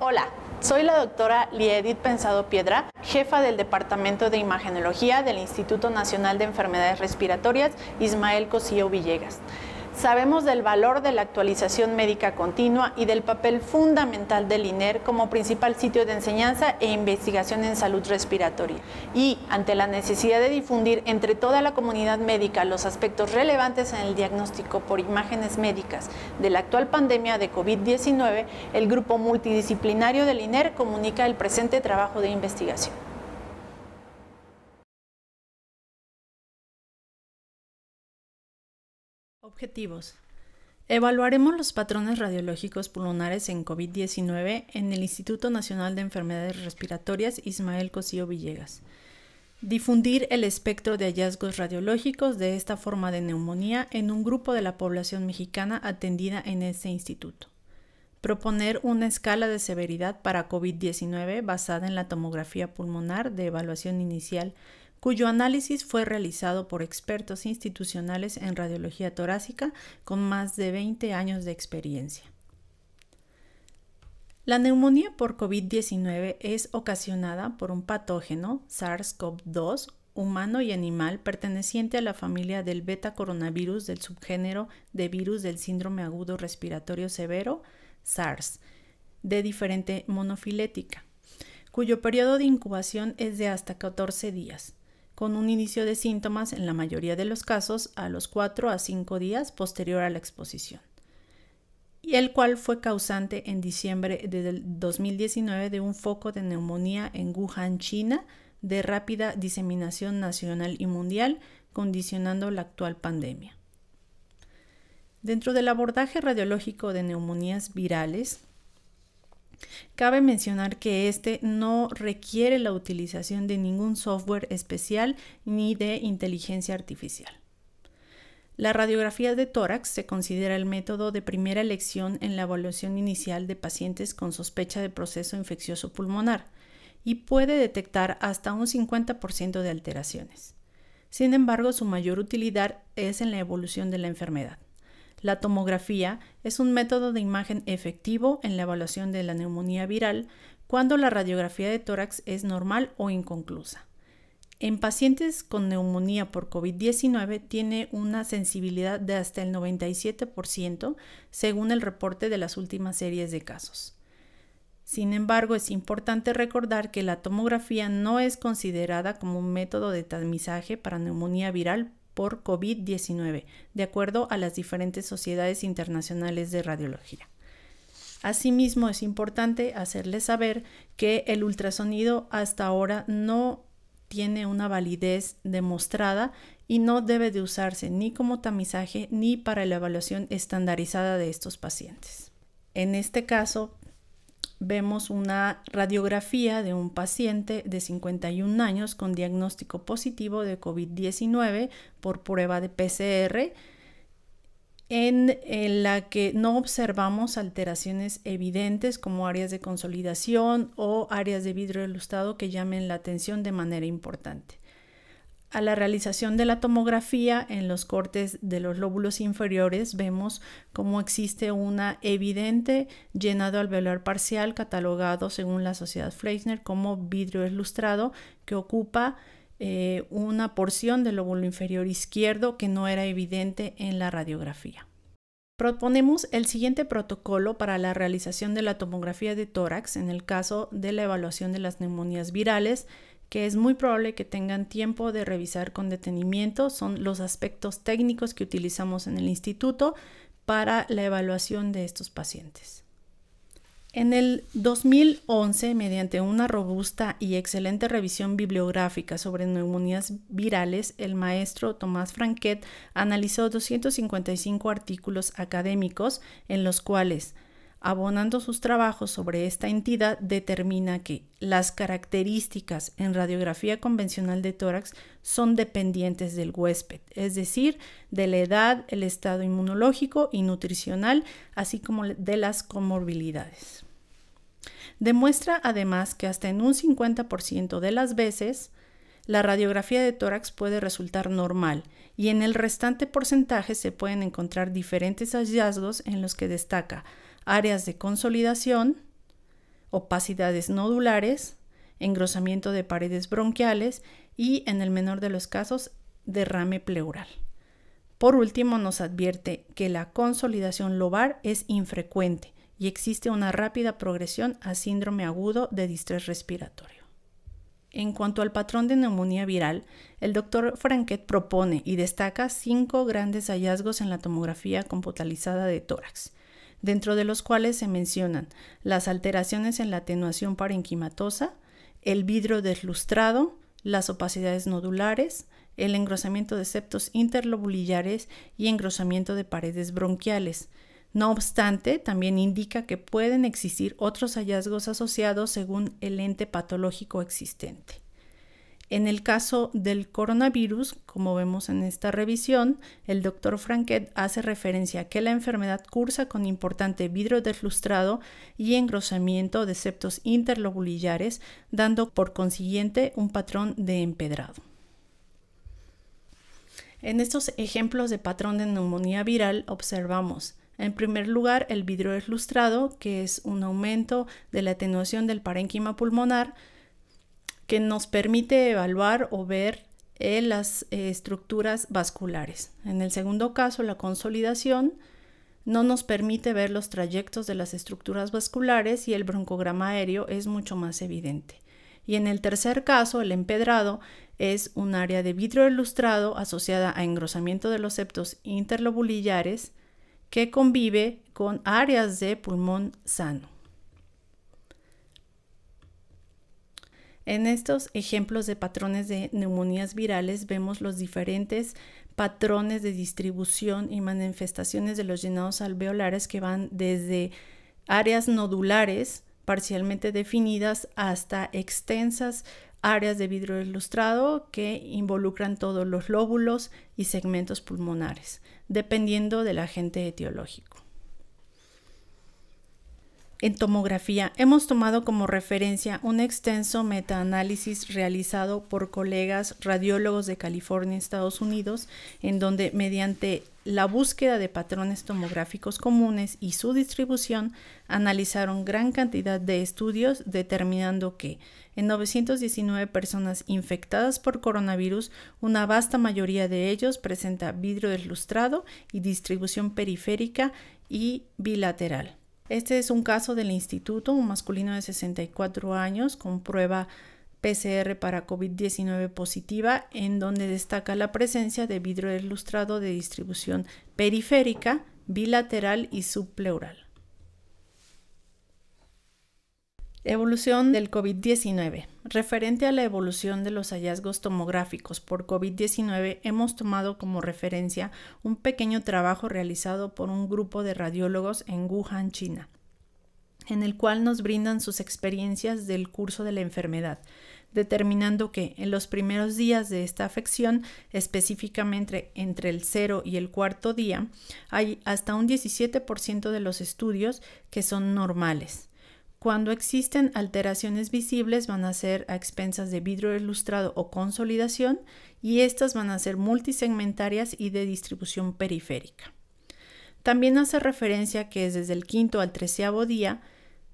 Hola, soy la doctora Liedit Pensado Piedra, jefa del Departamento de Imagenología del Instituto Nacional de Enfermedades Respiratorias Ismael Cosío Villegas. Sabemos del valor de la actualización médica continua y del papel fundamental del INER como principal sitio de enseñanza e investigación en salud respiratoria. Y ante la necesidad de difundir entre toda la comunidad médica los aspectos relevantes en el diagnóstico por imágenes médicas de la actual pandemia de COVID-19, el grupo multidisciplinario del INER comunica el presente trabajo de investigación. Objetivos. Evaluaremos los patrones radiológicos pulmonares en COVID-19 en el Instituto Nacional de Enfermedades Respiratorias Ismael Cosío Villegas. Difundir el espectro de hallazgos radiológicos de esta forma de neumonía en un grupo de la población mexicana atendida en este instituto. Proponer una escala de severidad para COVID-19 basada en la tomografía pulmonar de evaluación inicial cuyo análisis fue realizado por expertos institucionales en radiología torácica con más de 20 años de experiencia. La neumonía por COVID-19 es ocasionada por un patógeno SARS-CoV-2 humano y animal perteneciente a la familia del beta coronavirus del subgénero de virus del síndrome agudo respiratorio severo, SARS, de diferente monofilética, cuyo periodo de incubación es de hasta 14 días con un inicio de síntomas en la mayoría de los casos a los 4 a 5 días posterior a la exposición, y el cual fue causante en diciembre de 2019 de un foco de neumonía en Wuhan, China, de rápida diseminación nacional y mundial, condicionando la actual pandemia. Dentro del abordaje radiológico de neumonías virales, Cabe mencionar que este no requiere la utilización de ningún software especial ni de inteligencia artificial. La radiografía de tórax se considera el método de primera elección en la evaluación inicial de pacientes con sospecha de proceso infeccioso pulmonar y puede detectar hasta un 50% de alteraciones. Sin embargo, su mayor utilidad es en la evolución de la enfermedad. La tomografía es un método de imagen efectivo en la evaluación de la neumonía viral cuando la radiografía de tórax es normal o inconclusa. En pacientes con neumonía por COVID-19 tiene una sensibilidad de hasta el 97% según el reporte de las últimas series de casos. Sin embargo, es importante recordar que la tomografía no es considerada como un método de tamizaje para neumonía viral por COVID-19, de acuerdo a las diferentes sociedades internacionales de radiología. Asimismo, es importante hacerles saber que el ultrasonido hasta ahora no tiene una validez demostrada y no debe de usarse ni como tamizaje ni para la evaluación estandarizada de estos pacientes. En este caso, vemos una radiografía de un paciente de 51 años con diagnóstico positivo de COVID-19 por prueba de PCR, en, la que no observamos alteraciones evidentes como áreas de consolidación o áreas de vidrio ilustrado que llamen la atención de manera importante a la realización de la tomografía en los cortes de los lóbulos inferiores vemos cómo existe una evidente llenado alveolar parcial catalogado según la sociedad Fleischner como vidrio ilustrado que ocupa eh, una porción del lóbulo inferior izquierdo que no era evidente en la radiografía. Proponemos el siguiente protocolo para la realización de la tomografía de tórax en el caso de la evaluación de las neumonías virales que es muy probable que tengan tiempo de revisar con detenimiento. Son los aspectos técnicos que utilizamos en el instituto para la evaluación de estos pacientes. En el 2011, mediante una robusta y excelente revisión bibliográfica sobre neumonías virales, el maestro Tomás Franquet analizó 255 artículos académicos en los cuales abonando sus trabajos sobre esta entidad, determina que las características en radiografía convencional de tórax son dependientes del huésped, es decir, de la edad, el estado inmunológico y nutricional, así como de las comorbilidades. Demuestra además que hasta en un 50% de las veces, la radiografía de tórax puede resultar normal y en el restante porcentaje se pueden encontrar diferentes hallazgos en los que destaca áreas de consolidación, opacidades nodulares, engrosamiento de paredes bronquiales y, en el menor de los casos, derrame pleural. Por último, nos advierte que la consolidación lobar es infrecuente y existe una rápida progresión a síndrome agudo de distrés respiratorio. En cuanto al patrón de neumonía viral, el doctor Franquet propone y destaca cinco grandes hallazgos en la tomografía computalizada de tórax dentro de los cuales se mencionan las alteraciones en la atenuación parenquimatosa, el vidrio deslustrado, las opacidades nodulares, el engrosamiento de septos interlobulillares y engrosamiento de paredes bronquiales. No obstante, también indica que pueden existir otros hallazgos asociados según el ente patológico existente. En el caso del coronavirus, como vemos en esta revisión, el doctor Franquet hace referencia a que la enfermedad cursa con importante vidrio deslustrado y engrosamiento de septos interlobulillares, dando por consiguiente un patrón de empedrado. En estos ejemplos de patrón de neumonía viral observamos en primer lugar, el vidrio deslustrado, que es un aumento de la atenuación del parénquima pulmonar, que nos permite evaluar o ver eh, las eh, estructuras vasculares. En el segundo caso, la consolidación no nos permite ver los trayectos de las estructuras vasculares y el broncograma aéreo es mucho más evidente. Y en el tercer caso, el empedrado es un área de vidrio ilustrado asociada a engrosamiento de los septos interlobulillares que convive con áreas de pulmón sano. En estos ejemplos de patrones de neumonías virales vemos los diferentes patrones de distribución y manifestaciones de los llenados alveolares que van desde áreas nodulares parcialmente definidas hasta extensas áreas de vidrio ilustrado que involucran todos los lóbulos y segmentos pulmonares, dependiendo del agente etiológico. En tomografía hemos tomado como referencia un extenso metaanálisis realizado por colegas radiólogos de California, Estados Unidos, en donde mediante la búsqueda de patrones tomográficos comunes y su distribución analizaron gran cantidad de estudios determinando que en 919 personas infectadas por coronavirus, una vasta mayoría de ellos presenta vidrio deslustrado y distribución periférica y bilateral. Este es un caso del instituto, un masculino de 64 años con prueba PCR para COVID-19 positiva, en donde destaca la presencia de vidrio ilustrado de distribución periférica, bilateral y subpleural. Evolución del COVID-19. Referente a la evolución de los hallazgos tomográficos por COVID-19, hemos tomado como referencia un pequeño trabajo realizado por un grupo de radiólogos en Wuhan, China, en el cual nos brindan sus experiencias del curso de la enfermedad, determinando que en los primeros días de esta afección, específicamente entre el 0 y el cuarto día, hay hasta un 17% de los estudios que son normales cuando existen alteraciones visibles van a ser a expensas de vidrio ilustrado o consolidación y estas van a ser multisegmentarias y de distribución periférica. También hace referencia que desde el quinto al treceavo día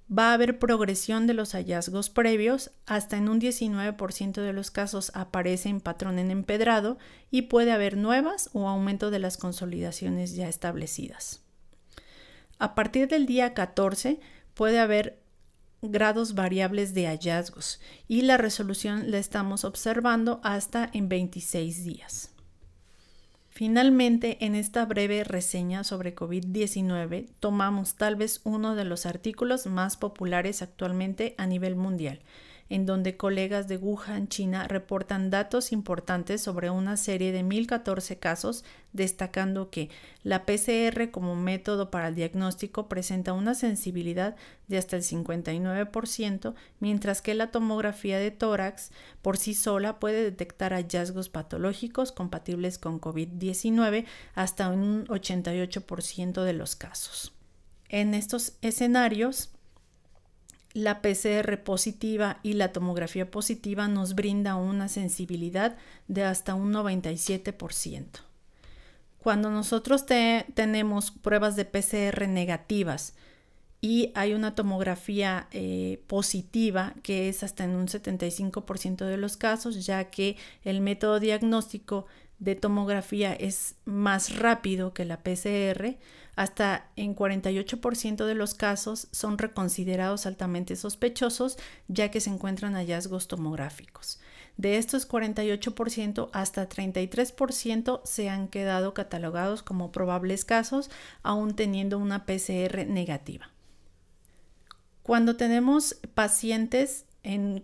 va a haber progresión de los hallazgos previos, hasta en un 19% de los casos aparece en patrón en empedrado y puede haber nuevas o aumento de las consolidaciones ya establecidas. A partir del día 14 puede haber grados variables de hallazgos y la resolución la estamos observando hasta en 26 días. Finalmente, en esta breve reseña sobre COVID-19, tomamos tal vez uno de los artículos más populares actualmente a nivel mundial, en donde colegas de Wuhan, China, reportan datos importantes sobre una serie de 1014 casos, destacando que la PCR como método para el diagnóstico presenta una sensibilidad de hasta el 59%, mientras que la tomografía de tórax por sí sola puede detectar hallazgos patológicos compatibles con COVID-19 hasta un 88% de los casos. En estos escenarios, la PCR positiva y la tomografía positiva nos brinda una sensibilidad de hasta un 97%. Cuando nosotros tenemos pruebas de PCR negativas y hay una tomografía eh, positiva, que es hasta en un 75% de los casos, ya que el método diagnóstico de tomografía es más rápido que la PCR, hasta en 48% de los casos son reconsiderados altamente sospechosos ya que se encuentran hallazgos tomográficos. De estos 48%, hasta 33% se han quedado catalogados como probables casos, aún teniendo una PCR negativa. Cuando tenemos pacientes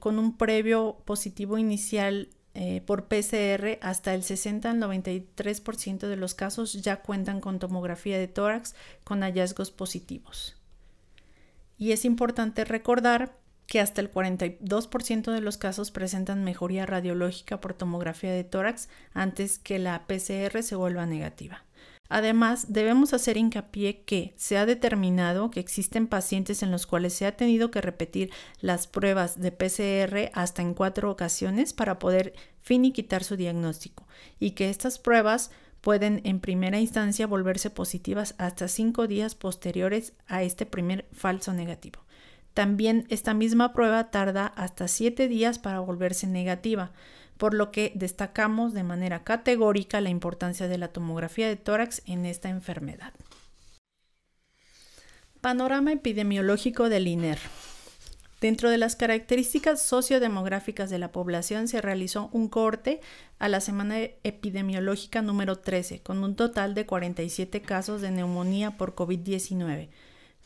con un previo positivo inicial eh, por PCR, hasta el 60 al 93% de los casos ya cuentan con tomografía de tórax con hallazgos positivos. Y es importante recordar que hasta el 42% de los casos presentan mejoría radiológica por tomografía de tórax antes que la PCR se vuelva negativa. Además, debemos hacer hincapié que se ha determinado que existen pacientes en los cuales se ha tenido que repetir las pruebas de PCR hasta en cuatro ocasiones para poder finiquitar su diagnóstico y que estas pruebas pueden en primera instancia volverse positivas hasta cinco días posteriores a este primer falso negativo. También esta misma prueba tarda hasta 7 días para volverse negativa, por lo que destacamos de manera categórica la importancia de la tomografía de tórax en esta enfermedad. Panorama epidemiológico del INER. Dentro de las características sociodemográficas de la población se realizó un corte a la semana epidemiológica número 13, con un total de 47 casos de neumonía por COVID-19,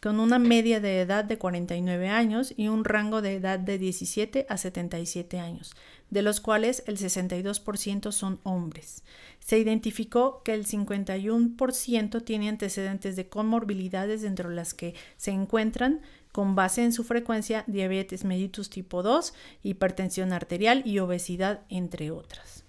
con una media de edad de 49 años y un rango de edad de 17 a 77 años, de los cuales el 62% son hombres. Se identificó que el 51% tiene antecedentes de comorbilidades dentro las que se encuentran con base en su frecuencia diabetes mellitus tipo 2, hipertensión arterial y obesidad, entre otras.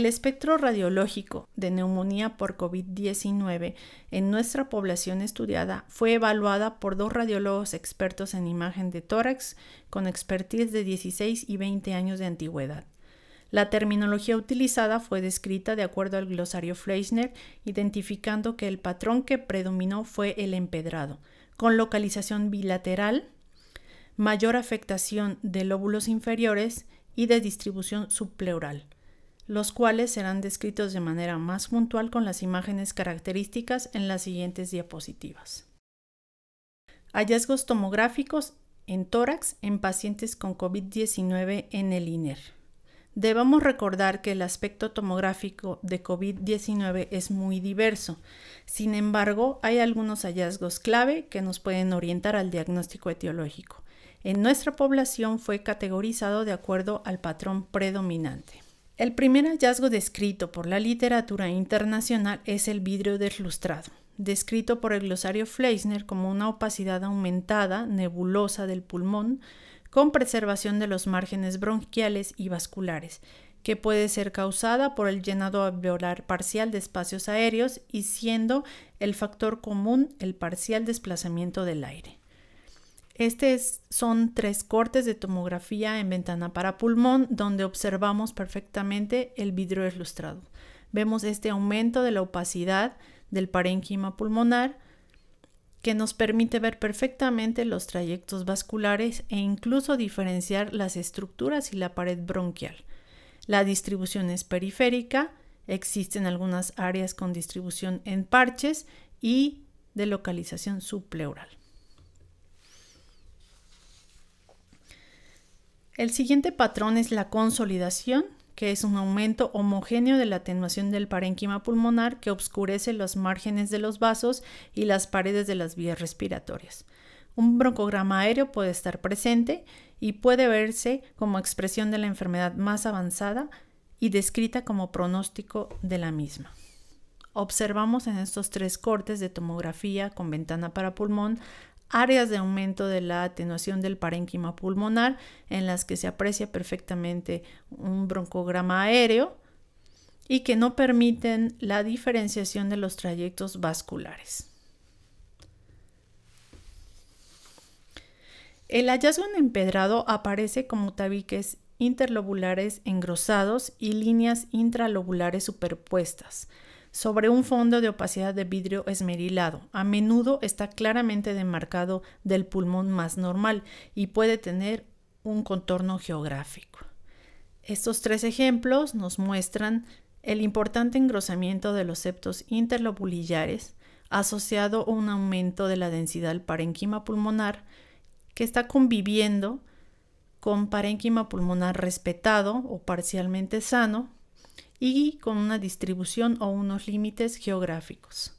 El espectro radiológico de neumonía por COVID-19 en nuestra población estudiada fue evaluada por dos radiólogos expertos en imagen de tórax con expertise de 16 y 20 años de antigüedad. La terminología utilizada fue descrita de acuerdo al glosario Fleischner, identificando que el patrón que predominó fue el empedrado, con localización bilateral, mayor afectación de lóbulos inferiores y de distribución subpleural los cuales serán descritos de manera más puntual con las imágenes características en las siguientes diapositivas. Hallazgos tomográficos en tórax en pacientes con COVID-19 en el INER. Debemos recordar que el aspecto tomográfico de COVID-19 es muy diverso. Sin embargo, hay algunos hallazgos clave que nos pueden orientar al diagnóstico etiológico. En nuestra población fue categorizado de acuerdo al patrón predominante. El primer hallazgo descrito por la literatura internacional es el vidrio deslustrado, descrito por el glosario Fleischner como una opacidad aumentada, nebulosa del pulmón, con preservación de los márgenes bronquiales y vasculares, que puede ser causada por el llenado alveolar parcial de espacios aéreos y siendo el factor común el parcial desplazamiento del aire. Estos son tres cortes de tomografía en ventana para pulmón donde observamos perfectamente el vidrio ilustrado. Vemos este aumento de la opacidad del parénquima pulmonar que nos permite ver perfectamente los trayectos vasculares e incluso diferenciar las estructuras y la pared bronquial. La distribución es periférica, existen algunas áreas con distribución en parches y de localización supleural. El siguiente patrón es la consolidación, que es un aumento homogéneo de la atenuación del parénquima pulmonar que obscurece los márgenes de los vasos y las paredes de las vías respiratorias. Un broncograma aéreo puede estar presente y puede verse como expresión de la enfermedad más avanzada y descrita como pronóstico de la misma. Observamos en estos tres cortes de tomografía con ventana para pulmón áreas de aumento de la atenuación del parénquima pulmonar en las que se aprecia perfectamente un broncograma aéreo y que no permiten la diferenciación de los trayectos vasculares. El hallazgo en empedrado aparece como tabiques interlobulares engrosados y líneas intralobulares superpuestas, sobre un fondo de opacidad de vidrio esmerilado. A menudo está claramente demarcado del pulmón más normal y puede tener un contorno geográfico. Estos tres ejemplos nos muestran el importante engrosamiento de los septos interlobulillares asociado a un aumento de la densidad del parénquima pulmonar que está conviviendo con parénquima pulmonar respetado o parcialmente sano y con una distribución o unos límites geográficos.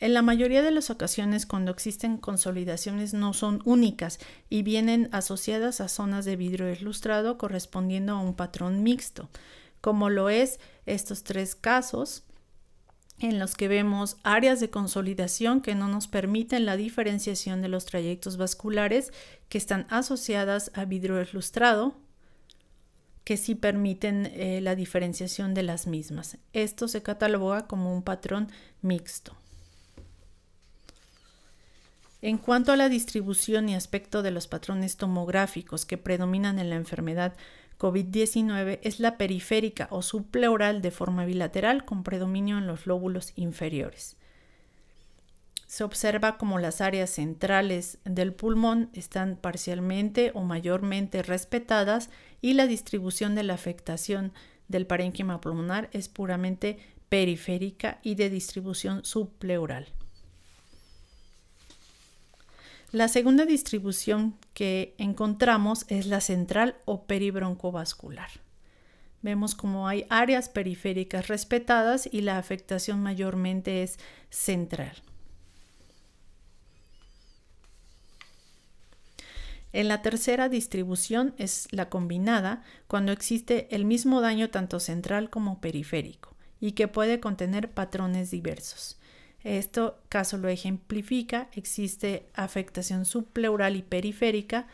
En la mayoría de las ocasiones cuando existen consolidaciones no son únicas y vienen asociadas a zonas de vidrio ilustrado correspondiendo a un patrón mixto, como lo es estos tres casos, en los que vemos áreas de consolidación que no nos permiten la diferenciación de los trayectos vasculares que están asociadas a vidrio ilustrado, que sí permiten eh, la diferenciación de las mismas. Esto se cataloga como un patrón mixto. En cuanto a la distribución y aspecto de los patrones tomográficos que predominan en la enfermedad COVID-19 es la periférica o subpleural de forma bilateral con predominio en los lóbulos inferiores. Se observa como las áreas centrales del pulmón están parcialmente o mayormente respetadas y la distribución de la afectación del parénquima pulmonar es puramente periférica y de distribución subpleural. La segunda distribución que encontramos es la central o peribroncovascular. Vemos como hay áreas periféricas respetadas y la afectación mayormente es central. En la tercera distribución es la combinada, cuando existe el mismo daño tanto central como periférico y que puede contener patrones diversos. Esto caso lo ejemplifica, existe afectación subpleural y periférica.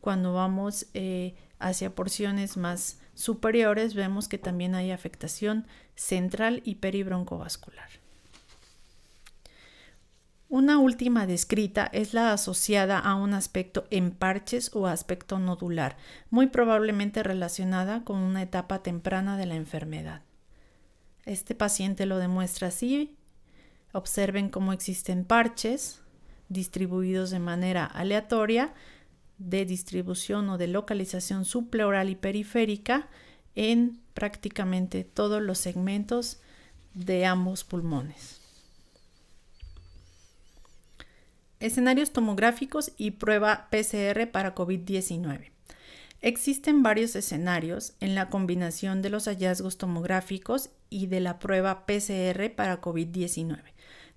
Cuando vamos eh, hacia porciones más superiores, vemos que también hay afectación central y peribroncovascular. Una última descrita es la asociada a un aspecto en parches o aspecto nodular, muy probablemente relacionada con una etapa temprana de la enfermedad. Este paciente lo demuestra así Observen cómo existen parches distribuidos de manera aleatoria de distribución o de localización supleural y periférica en prácticamente todos los segmentos de ambos pulmones. Escenarios tomográficos y prueba PCR para COVID-19. Existen varios escenarios en la combinación de los hallazgos tomográficos y de la prueba PCR para COVID-19,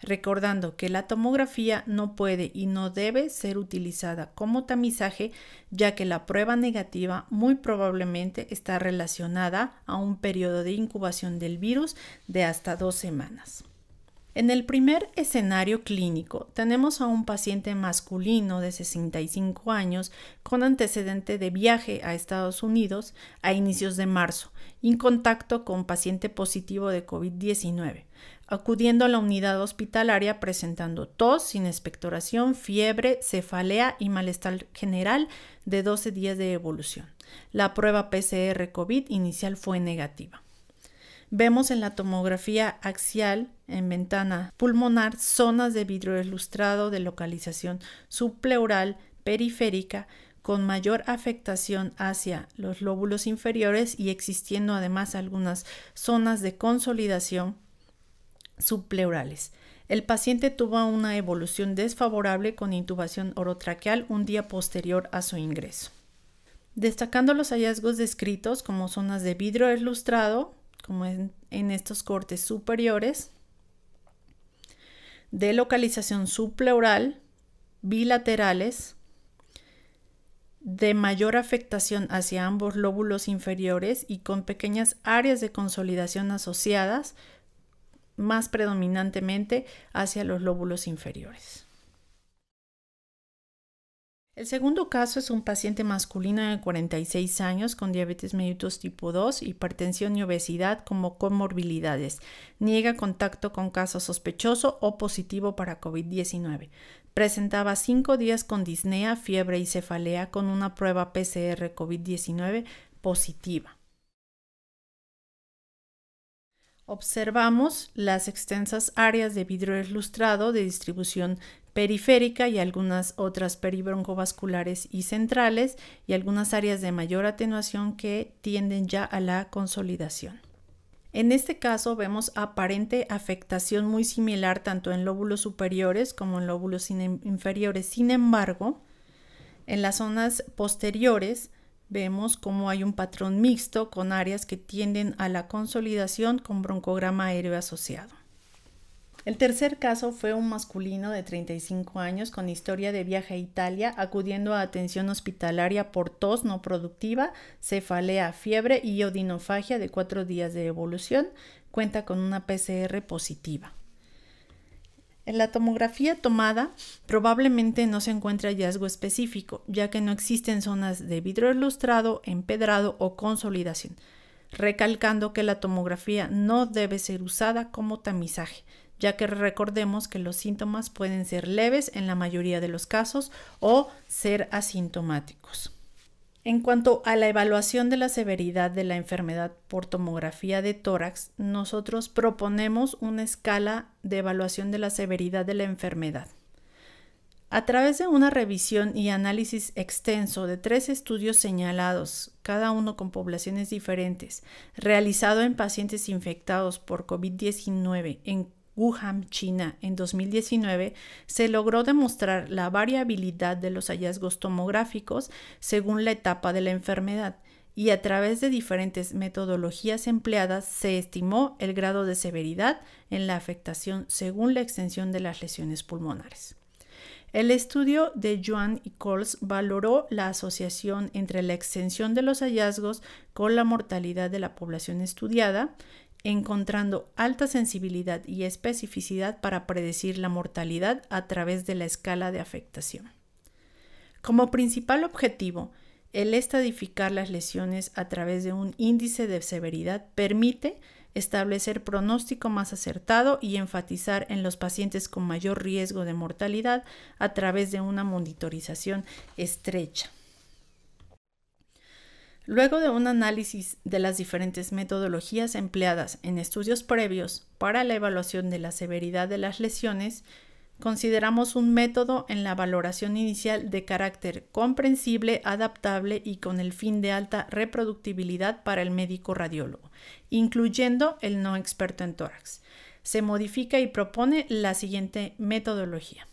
recordando que la tomografía no puede y no debe ser utilizada como tamizaje, ya que la prueba negativa muy probablemente está relacionada a un periodo de incubación del virus de hasta dos semanas. En el primer escenario clínico tenemos a un paciente masculino de 65 años con antecedente de viaje a Estados Unidos a inicios de marzo, en contacto con paciente positivo de COVID-19, acudiendo a la unidad hospitalaria presentando tos sin expectoración, fiebre, cefalea y malestar general de 12 días de evolución. La prueba PCR COVID inicial fue negativa. Vemos en la tomografía axial, en ventana pulmonar, zonas de vidrio ilustrado de localización subpleural periférica con mayor afectación hacia los lóbulos inferiores y existiendo además algunas zonas de consolidación subpleurales. El paciente tuvo una evolución desfavorable con intubación orotraqueal un día posterior a su ingreso. Destacando los hallazgos descritos como zonas de vidrio ilustrado, como en, estos cortes superiores, de localización subpleural, bilaterales, de mayor afectación hacia ambos lóbulos inferiores y con pequeñas áreas de consolidación asociadas, más predominantemente hacia los lóbulos inferiores. El segundo caso es un paciente masculino de 46 años con diabetes mellitus tipo 2, hipertensión y obesidad como comorbilidades. Niega contacto con caso sospechoso o positivo para COVID-19. Presentaba cinco días con disnea, fiebre y cefalea con una prueba PCR COVID-19 positiva. Observamos las extensas áreas de vidrio ilustrado de distribución periférica y algunas otras peribroncovasculares y centrales y algunas áreas de mayor atenuación que tienden ya a la consolidación. En este caso vemos aparente afectación muy similar tanto en lóbulos superiores como en lóbulos inferiores. Sin embargo, en las zonas posteriores vemos como hay un patrón mixto con áreas que tienden a la consolidación con broncograma aéreo asociado. El tercer caso fue un masculino de 35 años con historia de viaje a Italia acudiendo a atención hospitalaria por tos no productiva, cefalea, fiebre y odinofagia de cuatro días de evolución. Cuenta con una PCR positiva. En la tomografía tomada probablemente no se encuentra hallazgo específico, ya que no existen zonas de vidrio ilustrado, empedrado o consolidación, recalcando que la tomografía no debe ser usada como tamizaje, ya que recordemos que los síntomas pueden ser leves en la mayoría de los casos o ser asintomáticos. En cuanto a la evaluación de la severidad de la enfermedad por tomografía de tórax, nosotros proponemos una escala de evaluación de la severidad de la enfermedad. A través de una revisión y análisis extenso de tres estudios señalados, cada uno con poblaciones diferentes, realizado en pacientes infectados por COVID-19 en Wuhan, China, en 2019, se logró demostrar la variabilidad de los hallazgos tomográficos según la etapa de la enfermedad y a través de diferentes metodologías empleadas se estimó el grado de severidad en la afectación según la extensión de las lesiones pulmonares. El estudio de Joan y Coles valoró la asociación entre la extensión de los hallazgos con la mortalidad de la población estudiada encontrando alta sensibilidad y especificidad para predecir la mortalidad a través de la escala de afectación. Como principal objetivo, el estadificar las lesiones a través de un índice de severidad permite establecer pronóstico más acertado y enfatizar en los pacientes con mayor riesgo de mortalidad a través de una monitorización estrecha. Luego de un análisis de las diferentes metodologías empleadas en estudios previos para la evaluación de la severidad de las lesiones, consideramos un método en la valoración inicial de carácter comprensible, adaptable y con el fin de alta reproductibilidad para el médico radiólogo, incluyendo el no experto en tórax. Se modifica y propone la siguiente metodología.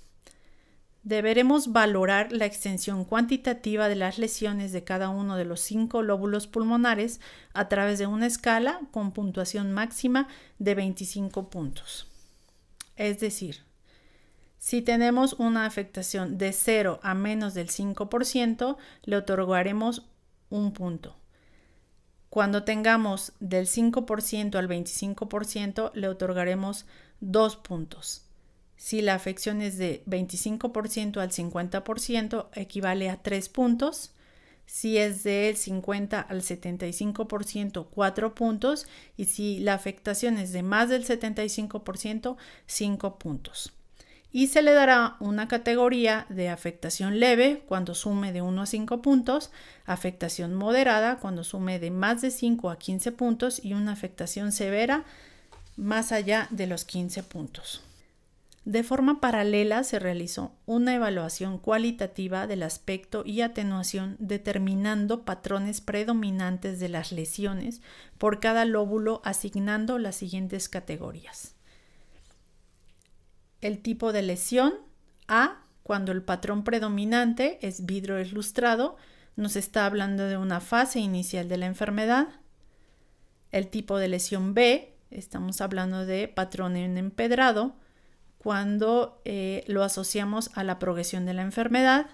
Deberemos valorar la extensión cuantitativa de las lesiones de cada uno de los cinco lóbulos pulmonares a través de una escala con puntuación máxima de 25 puntos. Es decir, si tenemos una afectación de 0 a menos del 5%, le otorgaremos un punto. Cuando tengamos del 5% al 25%, le otorgaremos dos puntos. Si la afección es de 25% al 50%, equivale a 3 puntos. Si es del 50 al 75%, 4 puntos. Y si la afectación es de más del 75%, 5 puntos. Y se le dará una categoría de afectación leve cuando sume de 1 a 5 puntos, afectación moderada cuando sume de más de 5 a 15 puntos y una afectación severa más allá de los 15 puntos. De forma paralela se realizó una evaluación cualitativa del aspecto y atenuación determinando patrones predominantes de las lesiones por cada lóbulo asignando las siguientes categorías. El tipo de lesión A, cuando el patrón predominante es vidrio ilustrado, nos está hablando de una fase inicial de la enfermedad. El tipo de lesión B, estamos hablando de patrón en empedrado, cuando eh, lo asociamos a la progresión de la enfermedad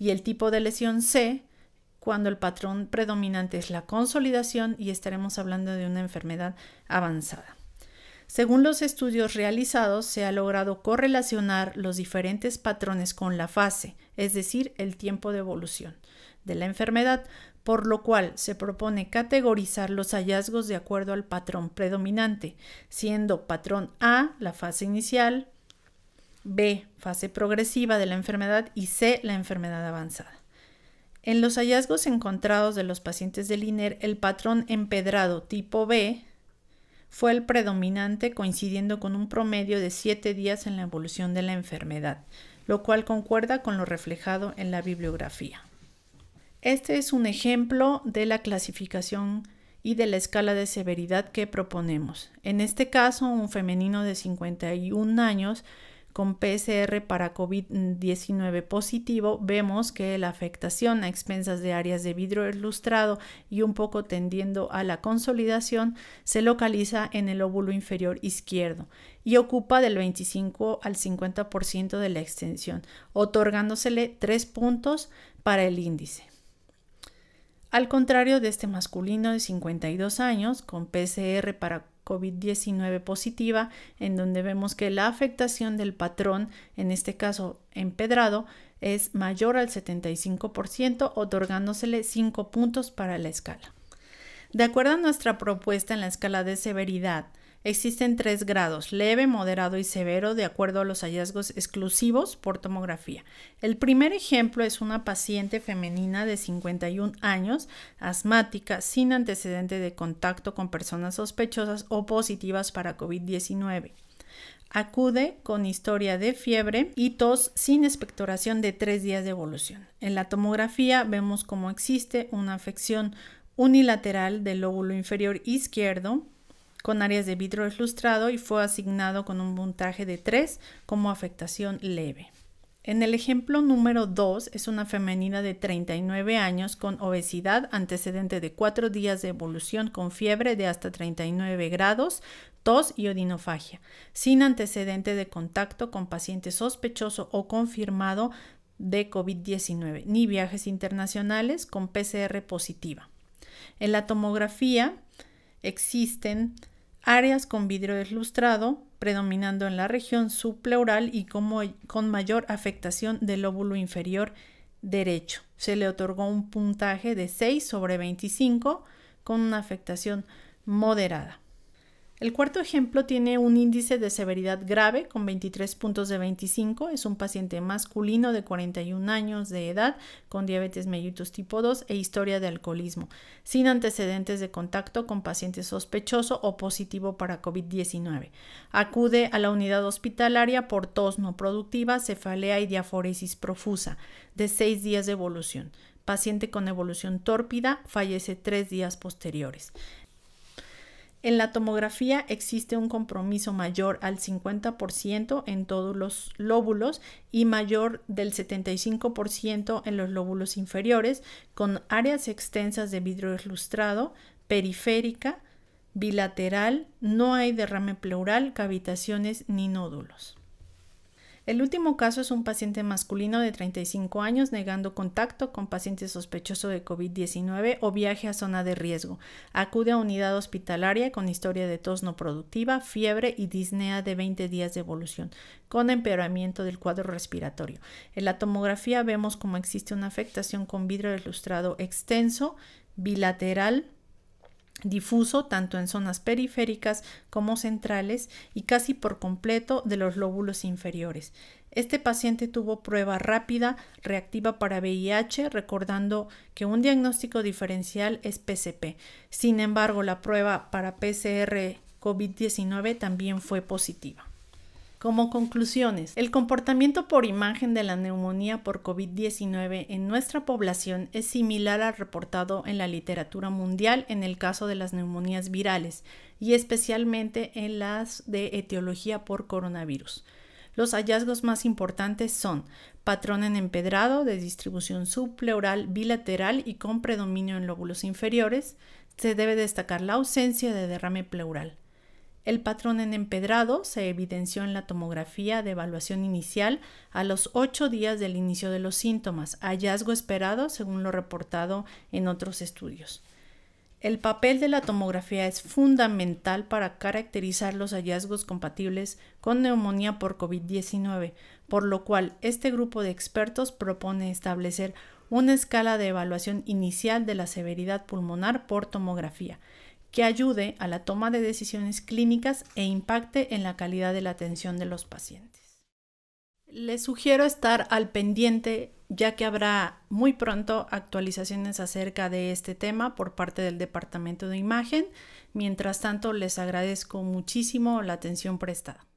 y el tipo de lesión C cuando el patrón predominante es la consolidación y estaremos hablando de una enfermedad avanzada. Según los estudios realizados, se ha logrado correlacionar los diferentes patrones con la fase, es decir, el tiempo de evolución de la enfermedad, por lo cual se propone categorizar los hallazgos de acuerdo al patrón predominante, siendo patrón A la fase inicial, B, fase progresiva de la enfermedad y C, la enfermedad avanzada. En los hallazgos encontrados de los pacientes del INER, el patrón empedrado tipo B fue el predominante coincidiendo con un promedio de 7 días en la evolución de la enfermedad, lo cual concuerda con lo reflejado en la bibliografía. Este es un ejemplo de la clasificación y de la escala de severidad que proponemos. En este caso, un femenino de 51 años con PCR para COVID-19 positivo, vemos que la afectación a expensas de áreas de vidrio ilustrado y un poco tendiendo a la consolidación se localiza en el óvulo inferior izquierdo y ocupa del 25 al 50% de la extensión, otorgándosele 3 puntos para el índice. Al contrario de este masculino de 52 años, con PCR para COVID-19 positiva, en donde vemos que la afectación del patrón, en este caso empedrado, es mayor al 75%, otorgándosele 5 puntos para la escala. De acuerdo a nuestra propuesta en la escala de severidad, Existen tres grados, leve, moderado y severo, de acuerdo a los hallazgos exclusivos por tomografía. El primer ejemplo es una paciente femenina de 51 años, asmática, sin antecedente de contacto con personas sospechosas o positivas para COVID-19. Acude con historia de fiebre y tos sin expectoración de tres días de evolución. En la tomografía vemos cómo existe una afección unilateral del lóbulo inferior izquierdo con áreas de vidrio ilustrado y fue asignado con un puntaje de 3 como afectación leve. En el ejemplo número 2 es una femenina de 39 años con obesidad antecedente de 4 días de evolución con fiebre de hasta 39 grados, tos y odinofagia, sin antecedente de contacto con paciente sospechoso o confirmado de COVID-19, ni viajes internacionales con PCR positiva. En la tomografía existen áreas con vidrio deslustrado, predominando en la región subpleural y con mayor afectación del lóbulo inferior derecho. Se le otorgó un puntaje de 6 sobre 25 con una afectación moderada. El cuarto ejemplo tiene un índice de severidad grave con 23 puntos de 25. Es un paciente masculino de 41 años de edad con diabetes mellitus tipo 2 e historia de alcoholismo, sin antecedentes de contacto con paciente sospechoso o positivo para COVID-19. Acude a la unidad hospitalaria por tos no productiva, cefalea y diaforesis profusa de 6 días de evolución paciente con evolución tórpida fallece tres días posteriores. En la tomografía existe un compromiso mayor al 50% en todos los lóbulos y mayor del 75% en los lóbulos inferiores, con áreas extensas de vidrio ilustrado, periférica, bilateral, no hay derrame pleural, cavitaciones ni nódulos. El último caso es un paciente masculino de 35 años negando contacto con paciente sospechoso de COVID-19 o viaje a zona de riesgo. Acude a unidad hospitalaria con historia de tos no productiva, fiebre y disnea de 20 días de evolución, con empeoramiento del cuadro respiratorio. En la tomografía vemos como existe una afectación con vidrio ilustrado extenso, bilateral, difuso tanto en zonas periféricas como centrales y casi por completo de los lóbulos inferiores. Este paciente tuvo prueba rápida reactiva para VIH, recordando que un diagnóstico diferencial es PCP. Sin embargo, la prueba para PCR COVID-19 también fue positiva. Como conclusiones, el comportamiento por imagen de la neumonía por COVID-19 en nuestra población es similar al reportado en la literatura mundial en el caso de las neumonías virales y especialmente en las de etiología por coronavirus. Los hallazgos más importantes son patrón en empedrado de distribución subpleural bilateral y con predominio en lóbulos inferiores. Se debe destacar la ausencia de derrame pleural. El patrón en empedrado se evidenció en la tomografía de evaluación inicial a los 8 días del inicio de los síntomas, hallazgo esperado según lo reportado en otros estudios. El papel de la tomografía es fundamental para caracterizar los hallazgos compatibles con neumonía por COVID-19, por lo cual este grupo de expertos propone establecer una escala de evaluación inicial de la severidad pulmonar por tomografía que ayude a la toma de decisiones clínicas e impacte en la calidad de la atención de los pacientes. Les sugiero estar al pendiente ya que habrá muy pronto actualizaciones acerca de este tema por parte del Departamento de Imagen. Mientras tanto, les agradezco muchísimo la atención prestada.